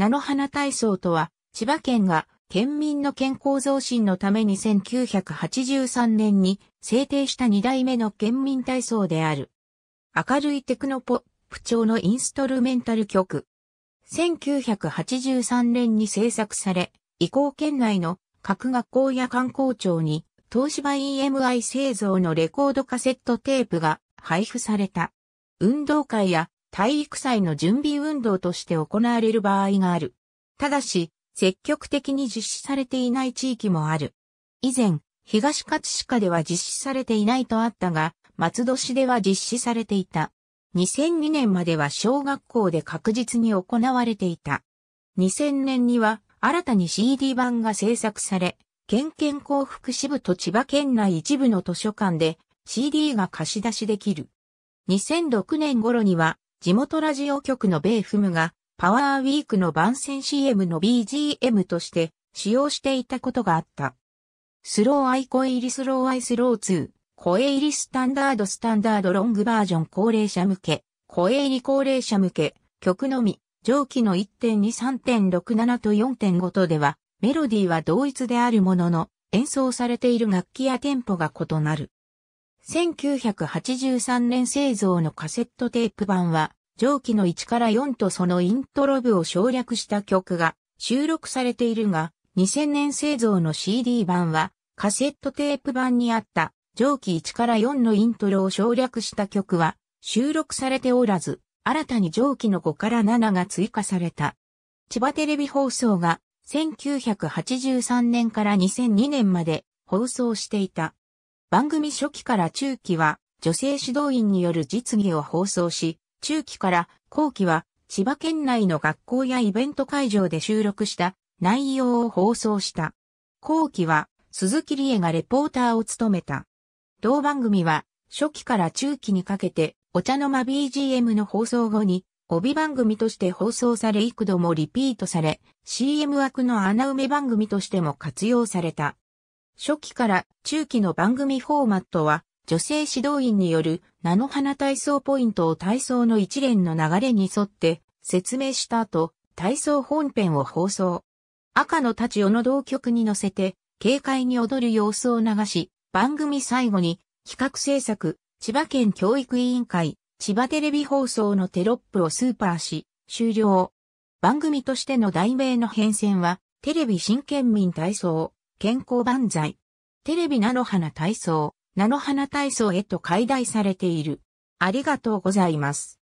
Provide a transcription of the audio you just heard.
菜の花体操とは、千葉県が県民の健康増進のために1983年に制定した2代目の県民体操である。明るいテクノポ不調のインストルメンタル曲。1983年に制作され、移行県内の各学校や観光庁に東芝 EMI 製造のレコードカセットテープが配布された。運動会や体育祭の準備運動として行われる場合がある。ただし、積極的に実施されていない地域もある。以前、東葛飾では実施されていないとあったが、松戸市では実施されていた。2002年までは小学校で確実に行われていた。2000年には新たに CD 版が制作され、県健康福祉部と千葉県内一部の図書館で CD が貸し出しできる。2006年頃には地元ラジオ局の米フムがパワーウィークの番宣 CM の BGM として使用していたことがあった。スローアイ声入りスローアイスロー2、声入りスタンダードスタンダードロングバージョン高齢者向け、声入り高齢者向け、曲のみ、上記の1.23.67と4.5とでは、メロディーは同一であるものの、演奏されている楽器やテンポが異なる。1983年製造のカセットテープ版は、上記の1から4とそのイントロ部を省略した曲が収録されているが、2000年製造の CD 版は、カセットテープ版にあった上記1から4のイントロを省略した曲は収録されておらず、新たに上記の5から7が追加された。千葉テレビ放送が1983年から2002年まで放送していた。番組初期から中期は女性指導員による実技を放送し、中期から後期は千葉県内の学校やイベント会場で収録した内容を放送した。後期は鈴木理恵がレポーターを務めた。同番組は初期から中期にかけてお茶の間 BGM の放送後に帯番組として放送され幾度もリピートされ CM 枠の穴埋め番組としても活用された。初期から中期の番組フォーマットは、女性指導員による菜の花体操ポイントを体操の一連の流れに沿って説明した後、体操本編を放送。赤の立ち尾の同曲に乗せて、軽快に踊る様子を流し、番組最後に、企画制作、千葉県教育委員会、千葉テレビ放送のテロップをスーパーし、終了。番組としての題名の変遷は、テレビ新県民体操。健康万歳。テレビ菜の花体操、菜の花体操へと解題されている。ありがとうございます。